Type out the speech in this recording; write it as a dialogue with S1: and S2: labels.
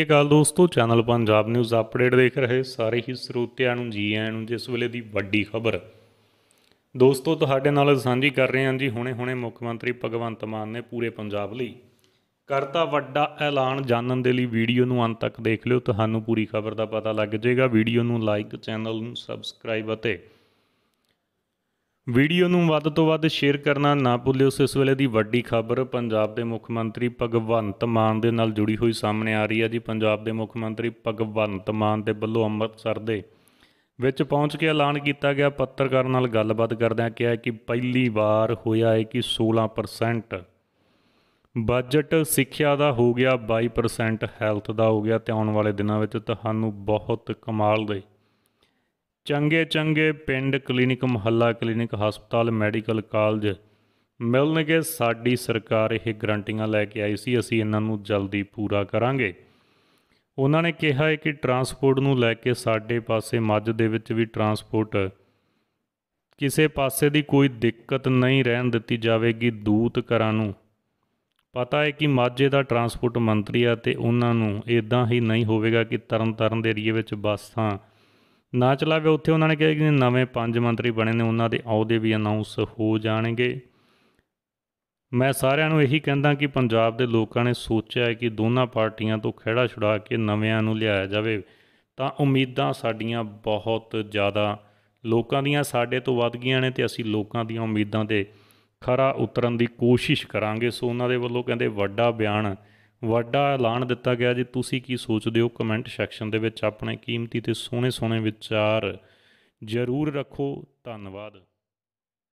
S1: ਸਤਿ ਅਕਾਲ ਦੋਸਤੋ channel Punjab news update ਦੇਖ ਰਹੇ ਸਾਰੇ ਹੀ ਸਰੋਤਿਆਂ ਨੂੰ ਜੀ ਆਇਆਂ ਨੂੰ ਜਿਸ ਵੇਲੇ ਦੀ ਵੱਡੀ ਖਬਰ ਦੋਸਤੋ ਤੁਹਾਡੇ ਨਾਲ ਸਾਂਝੀ ਕਰ ਰਹੇ ਹਾਂ ਜੀ ਹੁਣੇ-ਹੁਣੇ ਮੁੱਖ ਮੰਤਰੀ ਭਗਵੰਤ ਮਾਨ ਨੇ ਪੂਰੇ ਪੰਜਾਬ ਲਈ ਕਰਤਾ ਵੱਡਾ ਐਲਾਨ ਜਾਣਨ ਦੇ ਲਈ ਵੀਡੀਓ ਨੂੰ ਅੰਤ ਤੱਕ ਦੇਖ ਲਿਓ ਤੁਹਾਨੂੰ ਪੂਰੀ ਖਬਰ ਦਾ ਪਤਾ ਲੱਗ ਜਾਏਗਾ ਵੀਡੀਓ ਨੂੰ ਲਾਈਕ ਚੈਨਲ ਨੂੰ ਸਬਸਕ੍ਰਾਈਬ ਅਤੇ ਵੀਡੀਓ ਨੂੰ ਵੱਧ ਤੋਂ ਵੱਧ ਸ਼ੇਅਰ ਕਰਨਾ ਨਾ ਭੁੱਲਿਓ ਇਸ ਵੇਲੇ ਦੀ ਵੱਡੀ ਖਬਰ ਪੰਜਾਬ ਦੇ ਮੁੱਖ ਮੰਤਰੀ ਭਗਵੰਤ ਮਾਨ ਦੇ ਨਾਲ ਜੁੜੀ ਹੋਈ ਸਾਹਮਣੇ ਆ ਰਹੀ ਹੈ ਜੀ ਪੰਜਾਬ ਦੇ ਮੁੱਖ ਮੰਤਰੀ ਭਗਵੰਤ ਮਾਨ ਦੇ ਵੱਲੋਂ ਅੰਮ੍ਰਿਤਸਰ ਦੇ ਵਿੱਚ ਪਹੁੰਚ ਕੇ ਐਲਾਨ ਕੀਤਾ ਗਿਆ ਪੱਤਰਕਾਰ ਨਾਲ ਗੱਲਬਾਤ ਕਰਦਿਆਂ ਕਿਹਾ ਕਿ ਪਹਿਲੀ ਵਾਰ ਹੋਇਆ ਹੈ ਕਿ 16% ਬਜਟ ਸਿੱਖਿਆ ਦਾ ਹੋ ਗਿਆ 22% ਹੈਲਥ ਦਾ ਹੋ ਗਿਆ ਤੇ ਆਉਣ ਵਾਲੇ ਦਿਨਾਂ ਵਿੱਚ ਤੁਹਾਨੂੰ ਬਹੁਤ ਕਮਾਲ ਦੇ ਚੰਗੇ ਚੰਗੇ ਪਿੰਡ ਕਲੀਨਿਕ ਮਹੱਲਾ ਕਲੀਨਿਕ ਹਸਪਤਾਲ ਮੈਡੀਕਲ ਕਾਲਜ ਮਿਲਣਗੇ ਸਾਡੀ ਸਰਕਾਰ ਇਹ ਗਰੰਟੀਆਂ ਲੈ ਕੇ ਆਈ ਸੀ ਅਸੀਂ ਇਹਨਾਂ ਨੂੰ ਜਲਦੀ ਪੂਰਾ ਕਰਾਂਗੇ ਉਹਨਾਂ ਨੇ ਕਿਹਾ ਹੈ ਕਿ ਟਰਾਂਸਪੋਰਟ ਨੂੰ ਲੈ ਕੇ ਸਾਡੇ ਪਾਸੇ ਮੱਝ ਦੇ ਵਿੱਚ ਵੀ ਟਰਾਂਸਪੋਰਟ ਕਿਸੇ ਪਾਸੇ ਦੀ ਕੋਈ ਦਿੱਕਤ ਨਹੀਂ ਰਹਿਣ ਦਿੱਤੀ ਜਾਵੇਗੀ ਦੂਤ ਕਰਾਂ ਨੂੰ ਪਤਾ ਹੈ ਕਿ ਮਾਝੇ ਦਾ ਟਰਾਂਸਪੋਰਟ ਮੰਤਰੀ ਆ ਤੇ ਉਹਨਾਂ ਨੂੰ ਇਦਾਂ ਹੀ ਨਹੀਂ ਹੋਵੇਗਾ ਕਿ ਤਰਨਤਾਰਨ ਦੇ ਏਰੀਏ ਵਿੱਚ ਬੱਸਾਂ ਨਾ ਚਲਾਵੇ ਉੱਥੇ ਉਹਨਾਂ ਨੇ ਕਿਹਾ ਕਿ ਨਵੇਂ ਪੰਜ ਮੰਤਰੀ ਬਣੇ ਨੇ ਉਹਨਾਂ ਦੇ ਆਉਦੇ ਵੀ ਅਨਾਉਂਸ ਹੋ ਜਾਣਗੇ ਮੈਂ ਸਾਰਿਆਂ ਨੂੰ ਇਹੀ ਕਹਿੰਦਾ ਕਿ ਪੰਜਾਬ ਦੇ ਲੋਕਾਂ ਨੇ ਸੋਚਿਆ ਹੈ ਕਿ ਦੋਨਾਂ ਪਾਰਟੀਆਂ ਤੋਂ ਖਿਹੜਾ ਛੁਡਾ ਕੇ ਨਵਿਆਂ ਨੂੰ ਲਿਆਇਆ ਜਾਵੇ ਤਾਂ ਉਮੀਦਾਂ ਸਾਡੀਆਂ ਬਹੁਤ ਜ਼ਿਆਦਾ ਲੋਕਾਂ ਦੀਆਂ ਸਾਡੇ ਤੋਂ ਵੱਧ ਗਈਆਂ ਨੇ ਤੇ ਅਸੀਂ ਲੋਕਾਂ ਦੀਆਂ ਉਮੀਦਾਂ ਤੇ ਖਰਾ ਉਤਰਨ ਦੀ ਕੋਸ਼ਿਸ਼ ਕਰਾਂਗੇ ਸੋ ਉਹਨਾਂ ਦੇ ਵੱਲੋਂ ਕਹਿੰਦੇ ਵੱਡਾ ਬਿਆਨ ਵੱਡਾ ਐਲਾਨ ਦਿੱਤਾ ਗਿਆ ਜੀ ਤੁਸੀਂ ਕੀ ਸੋਚਦੇ ਹੋ ਕਮੈਂਟ ਸੈਕਸ਼ਨ ਦੇ ਵਿੱਚ ਆਪਣੇ ਕੀਮਤੀ ਤੇ ਸੋਹਣੇ ਸੋਹਣੇ ਵਿਚਾਰ ਜ਼ਰੂਰ ਰੱਖੋ ਧੰਨਵਾਦ